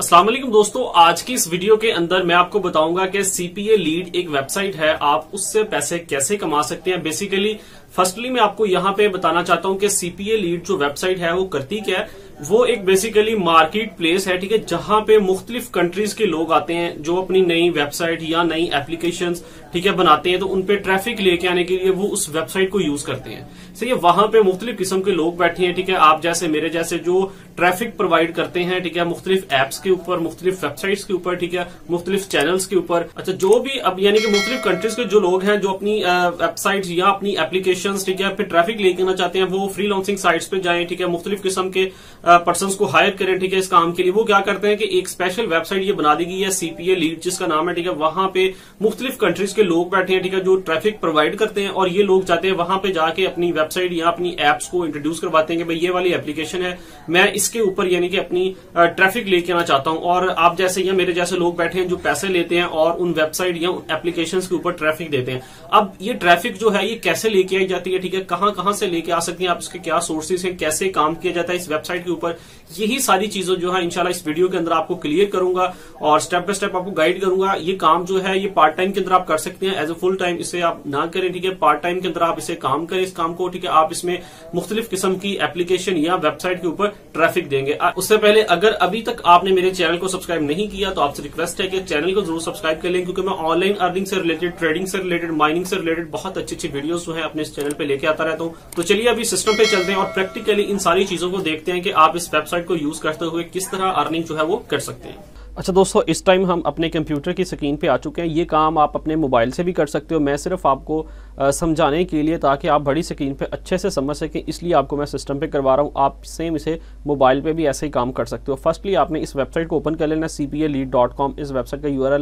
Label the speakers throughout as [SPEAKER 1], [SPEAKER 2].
[SPEAKER 1] असलम दोस्तों आज की इस वीडियो के अंदर मैं आपको बताऊंगा कि सीपीए लीड एक वेबसाइट है आप उससे पैसे कैसे कमा सकते हैं बेसिकली फर्स्टली मैं आपको यहां पे बताना चाहता हूं कि सीपीए लीड जो वेबसाइट है वो करती क्या है वो एक बेसिकली मार्केट प्लेस है ठीक है जहां पे मुख्तलिफ कंट्रीज के लोग आते हैं जो अपनी नई वेबसाइट या नई एप्लीकेशन ठीक है बनाते हैं तो उनपे ट्रैफिक लेके आने के लिए वो उस वेबसाइट को यूज करते हैं सही है वहां पे मुख्तलिफ किस्म के लोग बैठे हैं ठीक है आप जैसे मेरे जैसे जो ट्रैफिक प्रोवाइड करते हैं ठीक है मुख्तलिफ एप्स के ऊपर मुख्तलिफ वेबसाइट्स के ऊपर ठीक है मुख्तलिफ चैनल्स के ऊपर अच्छा जो भी अब यानी कि मुख्तलिफ कंट्रीज के जो लोग हैं जो अपनी वेबसाइट या अपनी एप्लीकेशन ठीक है फिर ट्रैफिक लेके आना चाहते हैं वो फ्री लॉन्सिंग साइट्स पे जाए ठीक है मुख्तलिफ किस्म के पर्सन को हायर करें ठीक है इस काम के लिए वो क्या करते हैं कि एक स्पेशल वेबसाइट ये बना दी गई है सीपीए लीड जिसका नाम है ठीक है वहां पे मुख्तलिफ कंट्रीज के लोग बैठे हैं ठीक है जो ट्रैफिक प्रोवाइड करते हैं और ये लोग चाहते हैं वहां पे जाके अपनी वेबसाइट या अपनी एप्स को इंट्रोड्यूस करवाते हैं कि भाई ये वाली एप्लीकेशन है मैं इसके ऊपर यानी कि अपनी ट्रैफिक लेके आना चाहता हूं और आप जैसे या मेरे जैसे लोग बैठे हैं जो पैसे लेते हैं और उन वेबसाइट या एप्लीकेशन के ऊपर ट्रैफिक देते हैं अब ये ट्रैफिक जो है ये कैसे लेके आई जाती है ठीक है कहां कहां से लेके आ सकती है आप इसके क्या सोर्सेज हैं कैसे काम किया जाता है इस वेबसाइट के ऊपर यही सारी चीजों जो है इनशाला इस वीडियो के अंदर आपको क्लियर करूंगा और स्टेप बाय स्टेप आपको गाइड करूंगा ये काम जो है ये पार्ट टाइम के अंदर आप कर सकते सकते हैं एज ए फुल टाइम इसे आप ना करें ठीक है पार्ट टाइम के अंदर आप इसे काम करें इस काम को ठीक है आप इसमें मुख्तलिफ किस्म की एप्लीकेशन या वेबसाइट के ऊपर ट्रैफिक देंगे उससे पहले अगर अभी तक आपने मेरे चैनल को सब्सक्राइब नहीं किया तो आपसे रिक्वेस्ट है कि चैनल को जरूर सब्सक्राइब कर लें क्योंकि मैं ऑनलाइन अर्निंग से रिलेटेड ट्रेडिंग से रिलेटेड माइनिंग से रिलेटेड बहुत अच्छी अच्छी वीडियो जो है अपने इस चैनल पर लेके आता रहता हूँ तो चलिए अभी सिस्टम पे चलते हैं और प्रैक्टिकली इन सारी चीजों को देखते हैं कि आप इस वेबसाइट को यूज करते हुए किस तरह अर्निंग जो है वो कर सकते हैं अच्छा दोस्तों इस टाइम हम अपने कंप्यूटर की स्क्रीन पे आ चुके हैं ये काम आप अपने मोबाइल से भी कर सकते हो मैं सिर्फ आपको समझाने के लिए ताकि आप बड़ी स्क्रीन पे अच्छे से समझ सकें इसलिए आपको मैं सिस्टम पे करवा रहा हूँ आप सेम इसे मोबाइल पे भी ऐसे ही काम कर सकते हो फर्स्टली आपने इस वेबसाइट को ओपन कर लेना सी इस वेबसाइट का यू है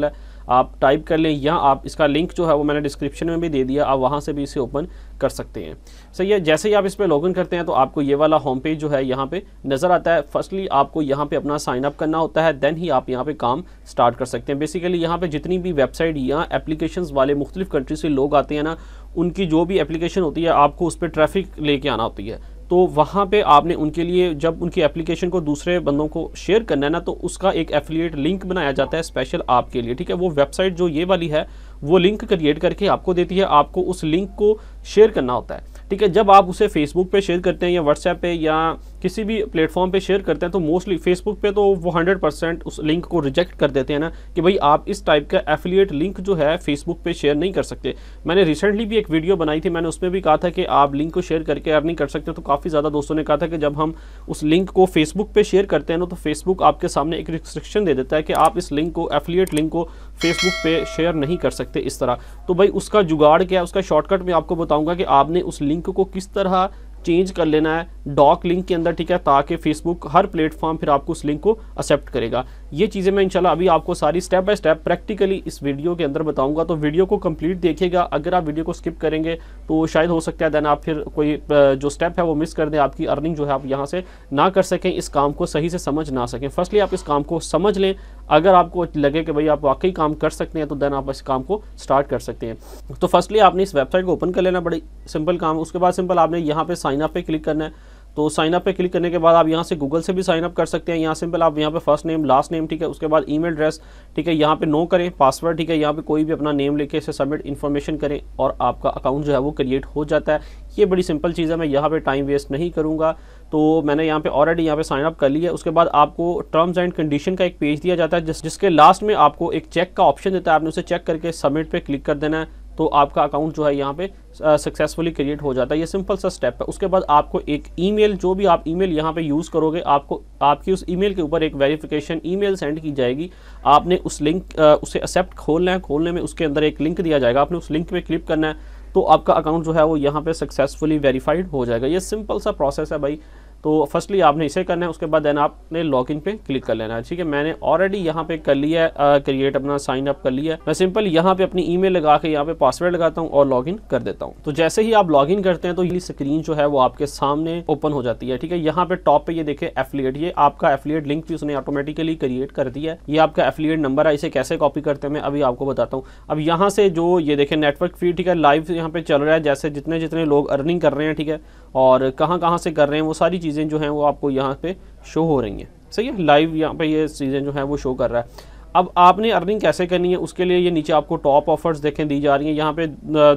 [SPEAKER 1] आप टाइप कर लें या आप इसका लिंक जो है वो मैंने डिस्क्रिप्शन में भी दे दिया आप वहाँ से भी इसे ओपन कर सकते हैं सही है जैसे ही आप इस पर लॉगिन करते हैं तो आपको ये वाला होम पेज जो है यहाँ पे नज़र आता है फर्स्टली आपको यहाँ पे अपना साइन अप करना होता है देन ही आप यहाँ पे काम स्टार्ट कर सकते हैं बेसिकली यहाँ पे जितनी भी वेबसाइट या एप्लीकेशन वाले मुख्तलिफ कंट्री से लोग आते हैं ना उनकी जो भी एप्लीकेशन होती है आपको उस पर ट्रैफिक लेके आना होती है तो वहाँ पे आपने उनके लिए जब उनकी एप्लीकेशन को दूसरे बंदों को शेयर करना है ना तो उसका एक एफिलिएट लिंक बनाया जाता है स्पेशल आपके लिए ठीक है वो वेबसाइट जो ये वाली है वो लिंक क्रिएट करके आपको देती है आपको उस लिंक को शेयर करना होता है ठीक है जब आप उसे फेसबुक पे शेयर करते हैं या व्हाट्सएप पे या किसी भी प्लेटफॉर्म पे शेयर करते हैं तो मोस्टली फेसबुक पे तो वो 100 परसेंट उस लिंक को रिजेक्ट कर देते हैं ना कि भाई आप इस टाइप का एफिलिएट लिंक जो है फेसबुक पे शेयर नहीं कर सकते मैंने रिसेंटली भी एक वीडियो बनाई थी मैंने उसमें भी कहा था कि आप लिंक को शेयर करके अर्निंग कर सकते हैं तो काफ़ी ज़्यादा दोस्तों ने कहा था कि जब हम उस लिंक को फेसबुक पर शेयर करते हैं ना तो फेसबुक आपके सामने एक रिस्ट्रिक्शन दे देता है कि आप इस लिंक को एफिलिएट लिंक को फेसबुक पे शेयर नहीं कर सकते इस तरह तो भाई उसका जुगाड़ क्या है उसका शॉर्टकट मैं आपको बताऊंगा कि आपने उस लिंक को किस तरह चेंज कर लेना है डॉक लिंक के अंदर ठीक है ताकि फेसबुक हर प्लेटफॉर्म फिर आपको उस लिंक को एक्सेप्ट करेगा ये चीज़ें मैं इंशाल्लाह अभी आपको सारी स्टेप बाय स्टेप प्रैक्टिकली इस वीडियो के अंदर बताऊंगा तो वीडियो को कंप्लीट देखिएगा अगर आप वीडियो को स्किप करेंगे तो शायद हो सकता है देन आप फिर कोई जो स्टेप है वो मिस कर दें आपकी अर्निंग जो है आप यहाँ से ना कर सकें इस काम को सही से समझ ना सकें फर्स्टली आप इस काम को समझ लें अगर आपको लगे कि भाई आप वाकई काम कर सकते हैं तो देन आप इस काम को स्टार्ट कर सकते हैं तो फर्स्टली आपने इस वेबसाइट को ओपन कर लेना बड़ी सिंपल काम उसके बाद सिंपल आपने यहाँ पे साइन अप पर क्लिक करना है तो साइन अप पे क्लिक करने के बाद आप यहाँ से गूगल से भी साइन अप कर सकते हैं यहाँ सिंपल आप यहाँ पे फर्स्ट नेम लास्ट नेम ठीक है उसके बाद ईमेल एड्रेस ठीक है यहाँ पे नो करें पासवर्ड ठीक है यहाँ पे कोई भी अपना नेम लेके इसे सबमिट इन्फॉर्मेशन करें और आपका अकाउंट जो है वो क्रिएट हो जाता है ये बड़ी सिंपल चीज़ है मैं यहाँ पर टाइम वेस्ट नहीं करूँगा तो मैंने यहाँ पर ऑलरेडी यहाँ पे साइन अप कर लिया है उसके बाद आपको टर्म्स एंड कंडीशन का एक पेज दिया जाता है जिस जिसके लास्ट में आपको एक चेक का ऑप्शन देता है आपने उसे चेक करके सबमिट पर क्लिक कर देना है तो आपका अकाउंट जो है यहाँ पे सक्सेसफुली क्रिएट हो जाता है ये सिंपल सा स्टेप है उसके बाद आपको एक ईमेल जो भी आप ईमेल यहाँ पे यूज़ करोगे आपको आपकी उस ईमेल के ऊपर एक वेरिफिकेशन ईमेल सेंड की जाएगी आपने उस लिंक उसे एक्सेप्ट खोलना है खोलने में उसके अंदर एक लिंक दिया जाएगा आपने उस लिंक पर क्लिक करना है तो आपका अकाउंट जो है वो यहाँ पर सक्सेसफुली वेरीफाइड हो जाएगा ये सिंपल सा प्रोसेस है भाई तो फर्स्टली आपने इसे करना है उसके बाद देन आपने लॉग इन पे क्लिक कर लेना है ठीक है मैंने ऑलरेडी यहाँ पे कर लिया है क्रिएट अपना साइन अप कर लिया है मैं सिंपल यहाँ पे अपनी ईमेल लगा के यहाँ पे पासवर्ड लगाता हूँ और लॉग इन कर देता हूँ तो जैसे ही आप लॉग इन करते हैं तो ये स्क्रीन जो है वो आपके सामने ओपन हो जाती है ठीक है यहाँ पे टॉप पे ये देखे एफिलियट ये आपका एफिलियट लिंक भी उसने ऑटोमेटिकली क्रिएट कर दिया है ये आपका एफिलियट नंबर है इसे कैसे कॉपी करते हैं मैं अभी आपको बताता हूँ अब यहाँ से जो ये देखे नेटवर्क फीड ठीक है लाइव यहाँ पे चल रहा है जैसे जितने जितने लोग अर्निंग कर रहे हैं ठीक है और कहाँ कहाँ से कर रहे हैं वो सारी चीज़ें जो हैं वो आपको यहाँ पे शो हो रही हैं सही है लाइव यहाँ पे ये चीज़ें जो हैं वो शो कर रहा है अब आपने अर्निंग कैसे करनी है उसके लिए ये नीचे आपको टॉप ऑफर्स देखें दी जा रही हैं यहाँ पे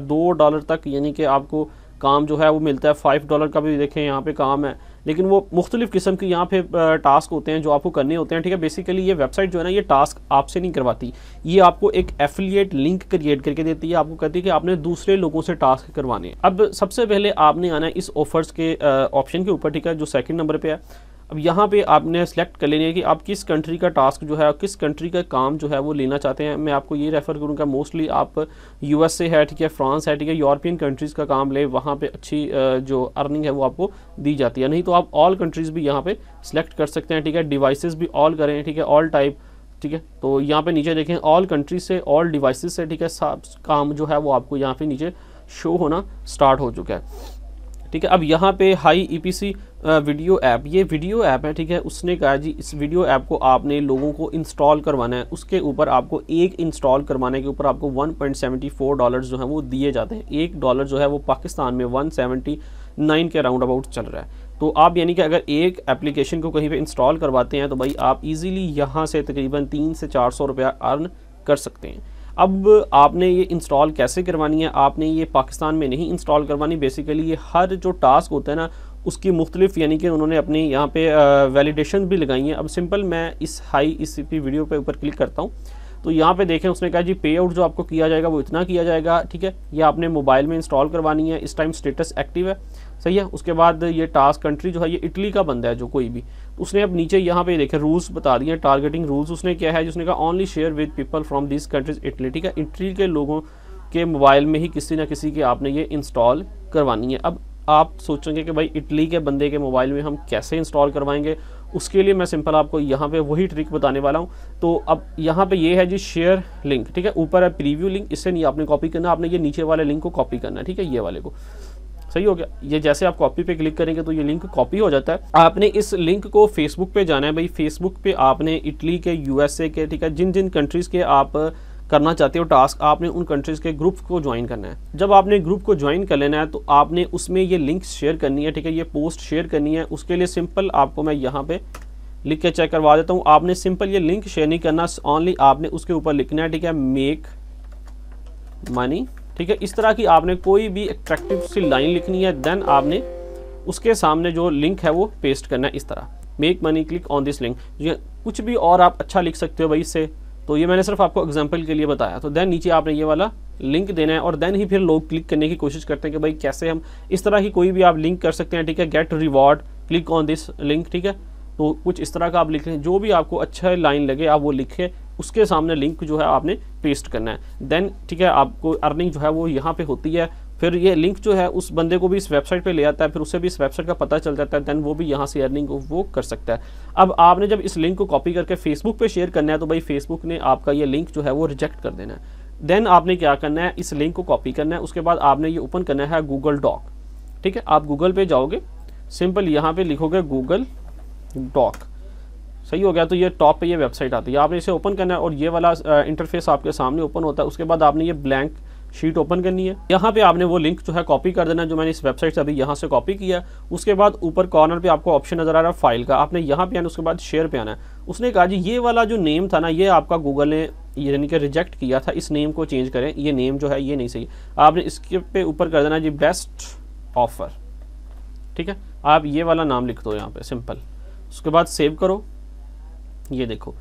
[SPEAKER 1] दो डॉलर तक यानी कि आपको काम जो है वो मिलता है फाइव डॉलर का भी देखें यहाँ पे काम है लेकिन वो मुख्तलिफ़ किस्म के यहाँ पे टास्क होते हैं जो आपको करने होते हैं ठीक है बेसिकली ये वेबसाइट जो है ना ये टास्क आपसे नहीं करवाती ये आपको एक एफिलिएट लिंक क्रिएट करके देती है आपको कहती है कि आपने दूसरे लोगों से टास्क करवाने अब सबसे पहले आपने आना इस ऑफर्स के ऑप्शन के ऊपर ठीक है जो सेकेंड नंबर पर है अब यहाँ पे आपने सेलेक्ट कर लेनी है कि आप किस कंट्री का टास्क जो है किस कंट्री का काम जो है वो लेना चाहते हैं मैं आपको ये रेफ़र करूँगा मोस्टली आप यूएसए है ठीक है फ्रांस है ठीक है यूरोपियन कंट्रीज़ का काम ले वहाँ पे अच्छी जो अर्निंग है वो आपको दी जाती है नहीं तो आप ऑल कंट्रीज़ भी यहाँ पर सेलेक्ट कर सकते हैं ठीक है डिवाइस भी ऑल करें ठीक है ऑल टाइप ठीक है तो यहाँ पर नीचे देखें ऑल कंट्रीज से ऑल डिवाइस से ठीक है काम जो है वो आपको यहाँ पर नीचे शो होना स्टार्ट हो चुका है ठीक है अब यहाँ पे हाई ईपीसी वीडियो ऐप ये वीडियो ऐप है ठीक है उसने कहा जी इस वीडियो ऐप को आपने लोगों को इंस्टॉल करवाना है उसके ऊपर आपको एक इंस्टॉल करवाने के ऊपर आपको 1.74 डॉलर जो है वो दिए जाते हैं एक डॉलर जो है वो पाकिस्तान में 179 के राउंड अबाउट चल रहा है तो आप यानी कि अगर एक एप्लीकेशन को कहीं पर इंस्टॉल करवाते हैं तो भाई आप ईजिली यहाँ से तकरीबन तीन से चार सौ रुपया अर्न कर सकते हैं अब आपने ये इंस्टॉल कैसे करवानी है आपने ये पाकिस्तान में नहीं इंस्टॉल करवानी बेसिकली ये हर जो टास्क होता है ना उसकी मुख्तलिफ यानी कि उन्होंने अपने यहाँ पे वैलिडेशन भी लगाई हैं अब सिंपल मैं इस हाई इस वीडियो पे ऊपर क्लिक करता हूँ तो यहाँ पे देखें उसने कहा जी पे आउट जो आपको किया जाएगा वो इतना किया जाएगा ठीक है ये आपने मोबाइल में इंस्टॉल करवानी है इस टाइम स्टेटस एक्टिव है सही है उसके बाद ये टास्क कंट्री जो है ये इटली का बंदा है जो कोई भी तो उसने अब नीचे यहाँ पे देखे रूल्स बता दिए टारगेटिंग रूल्स उसने क्या है जिसने कहा only share with people from this countries Italy ठीक है इटली के लोगों के मोबाइल में ही किसी ना किसी के आपने ये इंस्टॉल करवानी है अब आप सोचेंगे कि भाई इटली के बंदे के मोबाइल में हम कैसे इंस्टॉल करवाएंगे उसके लिए मैं सिंपल आपको यहाँ पे वही ट्रिक बताने वाला हूँ तो अब यहाँ पे ये है जी शेयर लिंक ठीक है ऊपर है प्रीव्यू लिंक इससे नहीं आपने कॉपी करना आपने ये नीचे वाले लिंक को कॉपी करना है ठीक है ये वाले को सही हो गया ये जैसे आप कॉपी पे क्लिक करेंगे तो ये लिंक कॉपी हो जाता है आपने इस लिंक को फेसबुक पे जाना है भाई फेसबुक पे आपने इटली के यूएसए के ठीक है जिन जिन कंट्रीज़ के आप करना चाहते हो टास्क आपने उन कंट्रीज़ के ग्रुप को ज्वाइन करना है जब आपने ग्रुप को ज्वाइन कर लेना है तो आपने उसमें ये लिंक शेयर करनी है ठीक है ये पोस्ट शेयर करनी है उसके लिए सिंपल आपको मैं यहाँ पे लिख के चेक करवा देता हूँ आपने सिंपल ये लिंक शेयर नहीं करना ऑनली आपने उसके ऊपर लिखना है ठीक है मेक मनी ठीक है इस तरह की आपने कोई भी अट्रैक्टिव सी लाइन लिखनी है देन आपने उसके सामने जो लिंक है वो पेस्ट करना है इस तरह make money click on this link कुछ भी और आप अच्छा लिख सकते हो भाई इससे तो ये मैंने सिर्फ आपको एग्जाम्पल के लिए बताया तो देन नीचे आपने ये वाला लिंक देना है और देन ही फिर लोग क्लिक करने की कोशिश करते हैं कि भाई कैसे हम इस तरह की कोई भी आप लिंक कर सकते हैं ठीक है get reward click on this link ठीक है तो कुछ इस तरह का आप लिख जो भी आपको अच्छा लाइन लगे आप वो लिखें उसके सामने लिंक जो है आपने पेस्ट करना है देन ठीक है आपको अर्निंग जो है वो यहाँ पे होती है फिर ये लिंक जो है उस बंदे को भी इस वेबसाइट पे ले आता है फिर उसे भी इस वेबसाइट का पता चल जाता है देन वो भी यहाँ से अर्निंग वो कर सकता है अब आपने जब इस लिंक को कॉपी करके फेसबुक पे शेयर करना है तो भाई फेसबुक ने आपका ये लिंक जो है वो रिजेक्ट कर देना है देन आपने क्या करना है इस लिंक को कॉपी करना है उसके बाद आपने ये ओपन करना है गूगल डॉक ठीक है आप गूगल पे जाओगे सिंपल यहाँ पे लिखोगे गूगल डॉक सही हो गया तो ये टॉप पे ये वेबसाइट आती है आपने इसे ओपन करना है और ये वाला इंटरफेस आपके सामने ओपन होता है उसके बाद आपने ये ब्लैंक शीट ओपन करनी है यहाँ पे आपने वो लिंक जो है कॉपी कर देना जो मैंने इस वेबसाइट से अभी यहाँ से कॉपी किया उसके बाद ऊपर कॉर्नर पे आपको ऑप्शन नजर आ रहा है फाइल का आपने यहाँ पे आना उसके बाद शेयर पे आना है उसने कहा जी ये वाला जो नेम था ना ये आपका गूगल ने यानी कि रिजेक्ट किया था इस नेम को चेंज करें ये नेम जो है ये नहीं सही आपने इसके पे ऊपर कर देना जी बेस्ट ऑफर ठीक है आप ये वाला नाम लिख दो यहाँ पे सिंपल उसके बाद सेव करो ये देखो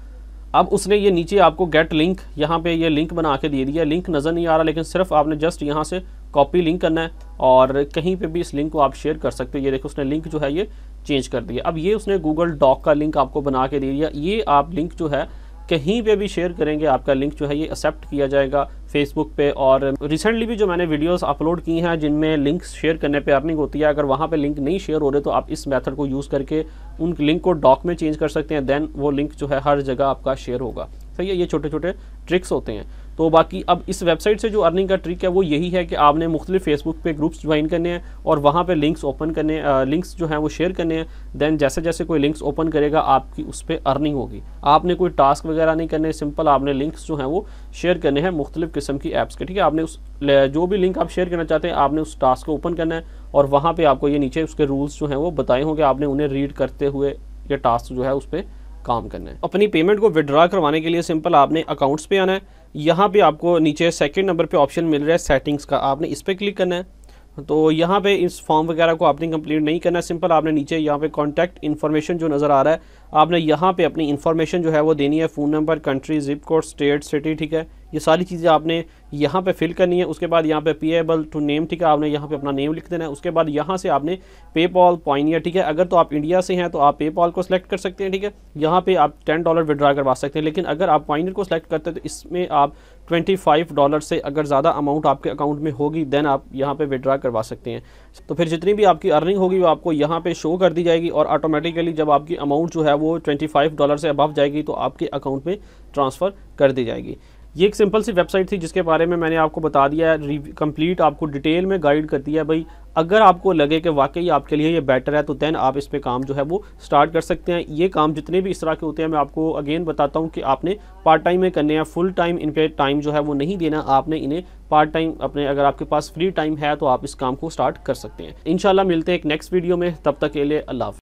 [SPEAKER 1] अब उसने ये नीचे आपको गेट लिंक यहाँ पे ये लिंक बना के दे दिया लिंक नज़र नहीं आ रहा लेकिन सिर्फ आपने जस्ट यहाँ से कॉपी लिंक करना है और कहीं पे भी इस लिंक को आप शेयर कर सकते हो ये देखो उसने लिंक जो है ये चेंज कर दिया अब ये उसने गूगल डॉक का लिंक आपको बना के दे दिया ये आप लिंक जो है कहीं पे भी शेयर करेंगे आपका लिंक जो है ये एक्सेप्ट किया जाएगा फेसबुक पे और रिसेंटली भी जो मैंने वीडियोस अपलोड की हैं जिनमें लिंक्स शेयर करने पे अर्निंग होती है अगर वहाँ पे लिंक नहीं शेयर हो रहे तो आप इस मेथड को यूज़ करके उन लिंक को डॉक में चेंज कर सकते हैं देन वो लिंक जो है हर जगह आपका शेयर होगा सही है ये छोटे छोटे ट्रिक्स होते हैं तो बाकी अब इस वेबसाइट से जो अर्निंग का ट्रिक है वो यही है कि आपने मुख्तलि फेसबुक पे ग्रुप्स ज्वाइन करने हैं और वहाँ पे लिंक्स ओपन करने लिंक्स जो हैं वो शेयर करने हैं दैन जैसे जैसे कोई लिंक्स ओपन करेगा आपकी उस पर अर्निंग होगी आपने कोई टास्क वगैरह नहीं करने सिंपल आपने लिंक्स जो हैं वो शेयर करने हैं मुख्तलिफ किस्म की ऐप्स के ठीक है आपने उस जो भी लिंक आप शेयर करना चाहते हैं आपने उस टास्क को ओपन करना है और वहाँ पर आपको ये नीचे उसके रूल्स जो हैं वो बताए होंगे आपने उन्हें रीड करते हुए ये टास्क जो है उस पर काम करना है अपनी पेमेंट को विड्रा करवाने के लिए सिंपल आपने अकाउंट्स पर आना है यहाँ पे आपको नीचे सेकंड नंबर पे ऑप्शन मिल रहा है सेटिंग्स का आपने इस पर क्लिक करना है तो यहाँ पे इस फॉर्म वगैरह को आपने कंप्लीट नहीं करना है सिंपल आपने नीचे यहाँ पे कॉन्टैक्ट इन्फॉर्मेशन जो नज़र आ रहा है आपने यहाँ पे अपनी इन्फॉर्मेशन जो है वो देनी है phone number country zip code state city ठीक है ये सारी चीज़ें आपने यहाँ पे फिल करनी है उसके बाद यहाँ पे पेएबल टू नेम ठीक है आपने यहाँ पे अपना नेम लिख देना है उसके बाद यहाँ से आपने पे पॉल पॉइनिया ठीक है अगर तो आप इंडिया से हैं तो आप पे पॉल को सिलेक्ट कर सकते हैं ठीक है यहाँ पे आप टेन डॉलर विड्रा करवा सकते हैं लेकिन अगर आप पॉइनियर को सिलेक्ट करते हैं तो इसमें आप ट्वेंटी फाइव डॉलर से अगर ज़्यादा अमाउंट आपके अकाउंट में होगी देन आप यहाँ पर विड्रा करवा सकते हैं तो फिर जितनी भी आपकी अर्निंग होगी वो आपको यहाँ पर शो कर दी जाएगी और ऑटोमेटिकली जब आपकी अमाउंट जो है वो ट्वेंटी फाइव डॉलर से अबव जाएगी तो आपके अकाउंट में ट्रांसफ़र कर दी जाएगी ये एक सिंपल सी वेबसाइट थी जिसके बारे में मैंने आपको बता दिया है कंप्लीट आपको डिटेल में गाइड करती है भाई अगर आपको लगे कि वाकई आपके लिए ये बेटर है तो देन आप इस पर काम जो है वो स्टार्ट कर सकते हैं ये काम जितने भी इस तरह के होते हैं मैं आपको अगेन बताता हूँ कि आपने पार्ट टाइम में करने हैं फुल टाइम इन पर टाइम जो है वो नहीं देना आपने इन्हें पार्ट टाइम अपने अगर आपके पास फ्री टाइम है तो आप इस काम को स्टार्ट कर सकते हैं इन मिलते हैं एक नेक्स्ट वीडियो में तब तक के लिए अल्लाह